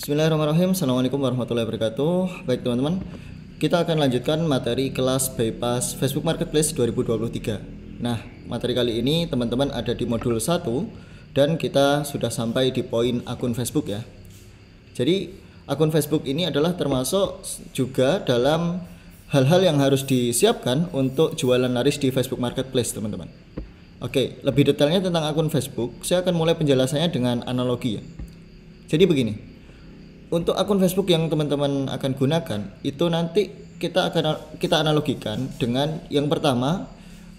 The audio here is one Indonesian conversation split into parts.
Bismillahirrahmanirrahim Assalamualaikum warahmatullahi wabarakatuh Baik teman-teman Kita akan lanjutkan materi kelas bypass Facebook Marketplace 2023 Nah materi kali ini teman-teman ada di modul 1 Dan kita sudah sampai di poin akun Facebook ya Jadi akun Facebook ini adalah termasuk juga dalam hal-hal yang harus disiapkan untuk jualan laris di Facebook Marketplace teman-teman Oke, lebih detailnya tentang akun Facebook, saya akan mulai penjelasannya dengan analogi ya. Jadi begini, untuk akun Facebook yang teman-teman akan gunakan itu nanti kita akan kita analogikan dengan yang pertama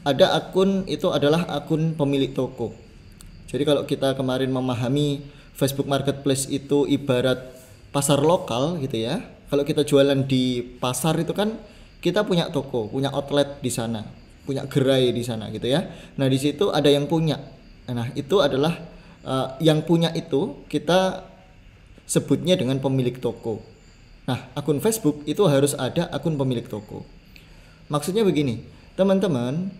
ada akun itu adalah akun pemilik toko. Jadi kalau kita kemarin memahami Facebook Marketplace itu ibarat pasar lokal gitu ya. Kalau kita jualan di pasar itu kan kita punya toko, punya outlet di sana, punya gerai di sana gitu ya. Nah, di situ ada yang punya. Nah, itu adalah uh, yang punya itu kita sebutnya dengan pemilik toko. Nah, akun Facebook itu harus ada akun pemilik toko. Maksudnya begini, teman-teman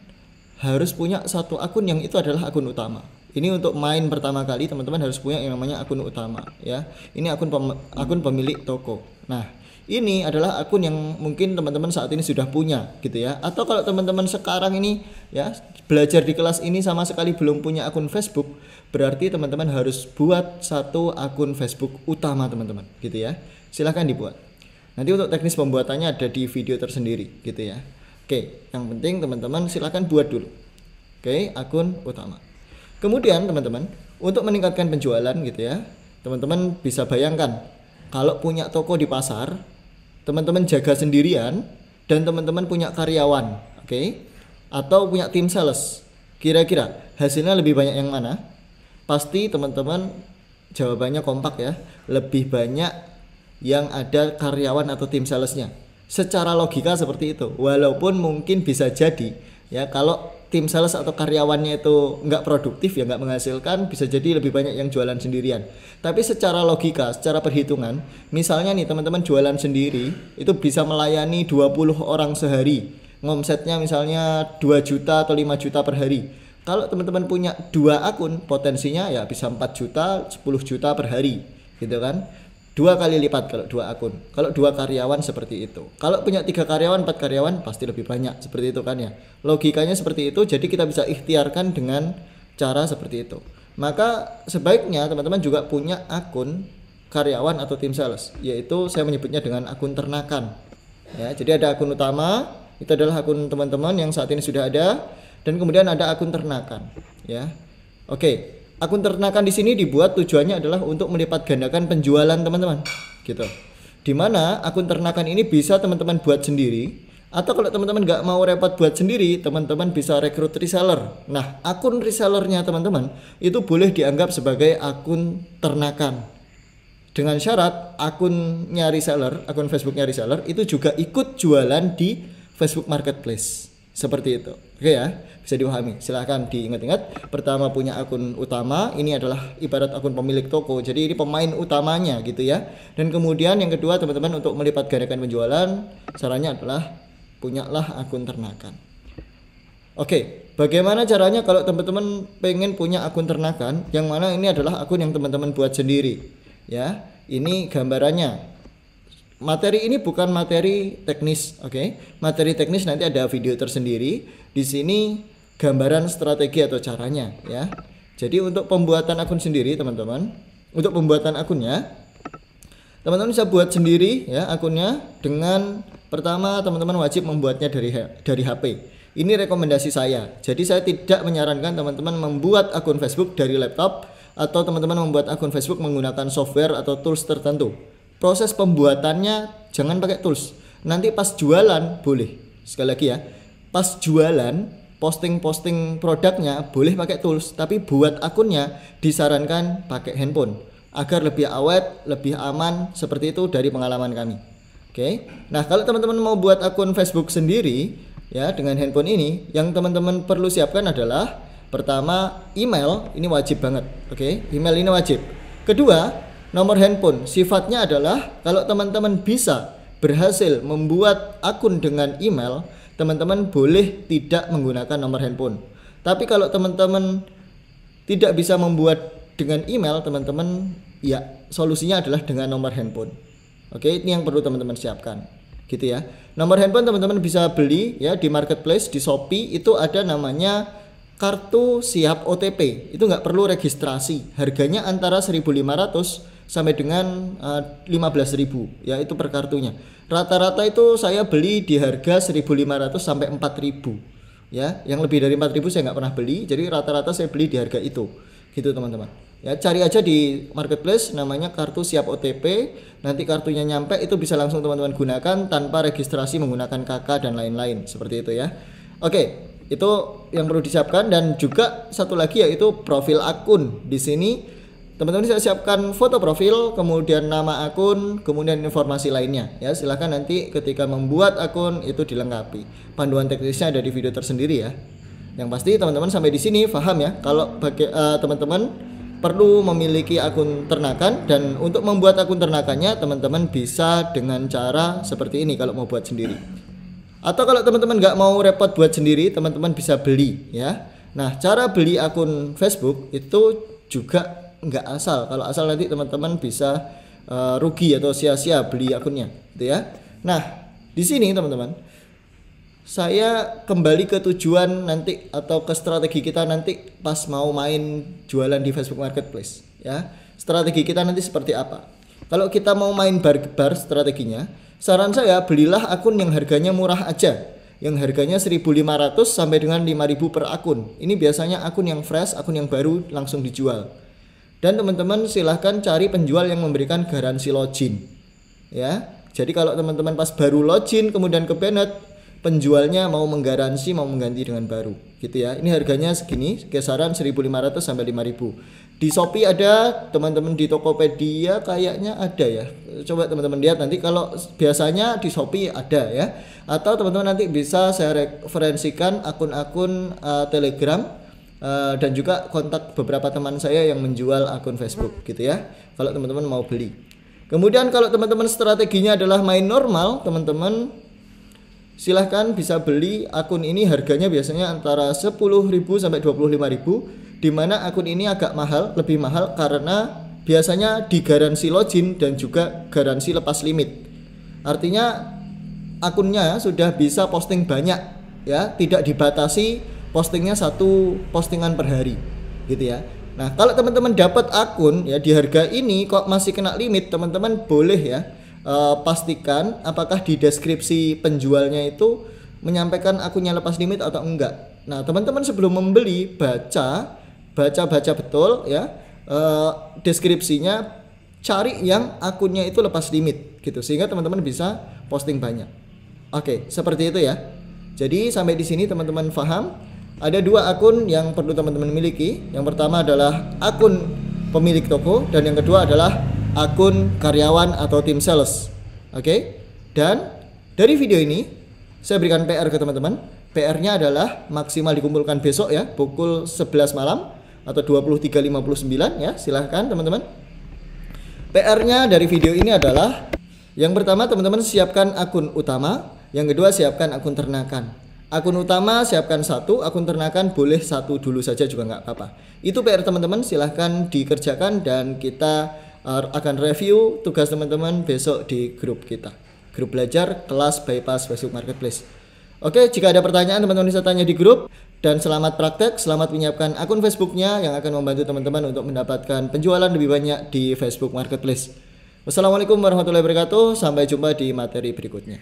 harus punya satu akun yang itu adalah akun utama. Ini untuk main pertama kali teman-teman harus punya yang namanya akun utama ya. Ini akun pem akun pemilik toko. Nah, ini adalah akun yang mungkin teman-teman saat ini sudah punya gitu ya atau kalau teman-teman sekarang ini ya belajar di kelas ini sama sekali belum punya akun Facebook berarti teman-teman harus buat satu akun Facebook utama teman-teman gitu ya silahkan dibuat nanti untuk teknis pembuatannya ada di video tersendiri gitu ya oke yang penting teman-teman silahkan buat dulu oke akun utama kemudian teman-teman untuk meningkatkan penjualan gitu ya teman-teman bisa bayangkan kalau punya toko di pasar teman-teman jaga sendirian dan teman-teman punya karyawan, oke? Okay? Atau punya tim sales. Kira-kira hasilnya lebih banyak yang mana? Pasti teman-teman jawabannya kompak ya, lebih banyak yang ada karyawan atau tim salesnya. Secara logika seperti itu. Walaupun mungkin bisa jadi ya kalau tim sales atau karyawannya itu nggak produktif ya nggak menghasilkan bisa jadi lebih banyak yang jualan sendirian tapi secara logika secara perhitungan misalnya nih teman-teman jualan sendiri itu bisa melayani 20 orang sehari ngomsetnya misalnya 2 juta atau 5 juta per hari kalau teman-teman punya dua akun potensinya ya bisa 4 juta 10 juta per hari gitu kan dua kali lipat kalau dua akun kalau dua karyawan seperti itu kalau punya tiga karyawan empat karyawan pasti lebih banyak seperti itu kan ya logikanya seperti itu jadi kita bisa ikhtiarkan dengan cara seperti itu maka sebaiknya teman-teman juga punya akun karyawan atau tim sales yaitu saya menyebutnya dengan akun ternakan ya jadi ada akun utama itu adalah akun teman-teman yang saat ini sudah ada dan kemudian ada akun ternakan ya oke akun ternakan di sini dibuat tujuannya adalah untuk melipat gandakan penjualan teman-teman gitu dimana akun ternakan ini bisa teman-teman buat sendiri atau kalau teman-teman nggak mau repot buat sendiri teman-teman bisa rekrut reseller nah akun resellernya teman-teman itu boleh dianggap sebagai akun ternakan dengan syarat akunnya reseller akun Facebooknya reseller itu juga ikut jualan di Facebook Marketplace seperti itu Oke ya, bisa dipahami. Silahkan diingat-ingat. Pertama punya akun utama, ini adalah ibarat akun pemilik toko. Jadi ini pemain utamanya gitu ya. Dan kemudian yang kedua teman-teman untuk melipat gandakan penjualan, caranya adalah punyalah akun ternakan. Oke, bagaimana caranya kalau teman-teman pengen punya akun ternakan? Yang mana ini adalah akun yang teman-teman buat sendiri. Ya, ini gambarannya materi ini bukan materi teknis, oke. Okay? Materi teknis nanti ada video tersendiri. Di sini gambaran strategi atau caranya ya. Jadi untuk pembuatan akun sendiri, teman-teman, untuk pembuatan akunnya teman-teman bisa buat sendiri ya akunnya dengan pertama teman-teman wajib membuatnya dari dari HP. Ini rekomendasi saya. Jadi saya tidak menyarankan teman-teman membuat akun Facebook dari laptop atau teman-teman membuat akun Facebook menggunakan software atau tools tertentu proses pembuatannya jangan pakai tools nanti pas jualan boleh sekali lagi ya pas jualan posting-posting produknya boleh pakai tools tapi buat akunnya disarankan pakai handphone agar lebih awet, lebih aman seperti itu dari pengalaman kami. Oke. Okay? Nah, kalau teman-teman mau buat akun Facebook sendiri ya dengan handphone ini, yang teman-teman perlu siapkan adalah pertama email, ini wajib banget. Oke, okay? email ini wajib. Kedua, nomor handphone. Sifatnya adalah kalau teman-teman bisa berhasil membuat akun dengan email, teman-teman boleh tidak menggunakan nomor handphone. Tapi kalau teman-teman tidak bisa membuat dengan email, teman-teman ya solusinya adalah dengan nomor handphone. Oke, ini yang perlu teman-teman siapkan. Gitu ya. Nomor handphone teman-teman bisa beli ya di marketplace, di Shopee itu ada namanya kartu siap OTP. Itu nggak perlu registrasi. Harganya antara 1.500 sampai dengan uh, eh, 15.000 ya itu per kartunya. Rata-rata itu saya beli di harga 1.500 sampai 4.000 ya. Yang lebih dari 4.000 saya nggak pernah beli. Jadi rata-rata saya beli di harga itu. Gitu teman-teman. Ya, cari aja di marketplace namanya kartu siap OTP. Nanti kartunya nyampe itu bisa langsung teman-teman gunakan tanpa registrasi menggunakan KK dan lain-lain seperti itu ya. Oke, itu yang perlu disiapkan dan juga satu lagi yaitu profil akun. Di sini teman-teman saya siapkan foto profil kemudian nama akun kemudian informasi lainnya ya silahkan nanti ketika membuat akun itu dilengkapi panduan teknisnya ada di video tersendiri ya yang pasti teman-teman sampai di sini paham ya kalau bagi uh, teman-teman perlu memiliki akun ternakan dan untuk membuat akun ternakannya teman-teman bisa dengan cara seperti ini kalau mau buat sendiri atau kalau teman-teman nggak mau repot buat sendiri teman-teman bisa beli ya nah cara beli akun Facebook itu juga nggak asal kalau asal nanti teman-teman bisa uh, rugi atau sia-sia beli akunnya gitu ya nah di sini teman-teman saya kembali ke tujuan nanti atau ke strategi kita nanti pas mau main jualan di Facebook Marketplace ya strategi kita nanti seperti apa kalau kita mau main bar-bar strateginya saran saya belilah akun yang harganya murah aja yang harganya 1500 sampai dengan 5000 per akun. Ini biasanya akun yang fresh, akun yang baru langsung dijual. Dan teman-teman silahkan cari penjual yang memberikan garansi login. Ya. Jadi kalau teman-teman pas baru login kemudian ke Bennett, penjualnya mau menggaransi mau mengganti dengan baru gitu ya. Ini harganya segini, kisaran 1.500 sampai 5.000. Di Shopee ada, teman-teman di Tokopedia kayaknya ada ya. Coba teman-teman lihat nanti kalau biasanya di Shopee ada ya. Atau teman-teman nanti bisa saya referensikan akun-akun uh, Telegram uh, dan juga kontak beberapa teman saya yang menjual akun Facebook gitu ya kalau teman-teman mau beli kemudian kalau teman-teman strateginya adalah main normal teman-teman silahkan bisa beli akun ini harganya biasanya antara 10.000 sampai 25.000 dimana akun ini agak mahal lebih mahal karena biasanya digaransi login dan juga garansi lepas limit artinya akunnya sudah bisa posting banyak ya tidak dibatasi postingnya satu postingan per hari gitu ya nah kalau teman-teman dapat akun ya di harga ini kok masih kena limit teman-teman boleh ya uh, pastikan apakah di deskripsi penjualnya itu menyampaikan akunnya lepas limit atau enggak nah teman-teman sebelum membeli baca baca baca betul ya uh, deskripsinya cari yang akunnya itu lepas limit gitu sehingga teman-teman bisa posting banyak oke seperti itu ya jadi sampai di sini teman-teman paham ada dua akun yang perlu teman-teman miliki. Yang pertama adalah akun pemilik toko dan yang kedua adalah akun karyawan atau tim sales. Oke. Okay? Dan dari video ini saya berikan PR ke teman-teman. PR-nya adalah maksimal dikumpulkan besok ya, pukul 11 malam atau 23.59 ya. Silahkan teman-teman. PR-nya dari video ini adalah yang pertama teman-teman siapkan akun utama, yang kedua siapkan akun ternakan. Akun utama siapkan satu, akun ternakan boleh satu dulu saja juga nggak apa-apa. Itu PR teman-teman, silahkan dikerjakan dan kita eh, akan review tugas teman-teman besok di grup kita. Grup belajar kelas bypass Facebook Marketplace. Oke, jika ada pertanyaan teman-teman bisa tanya di grup. Dan selamat praktek, selamat menyiapkan akun Facebooknya yang akan membantu teman-teman untuk mendapatkan penjualan lebih banyak di Facebook Marketplace. Wassalamualaikum warahmatullahi wabarakatuh, sampai jumpa di materi berikutnya.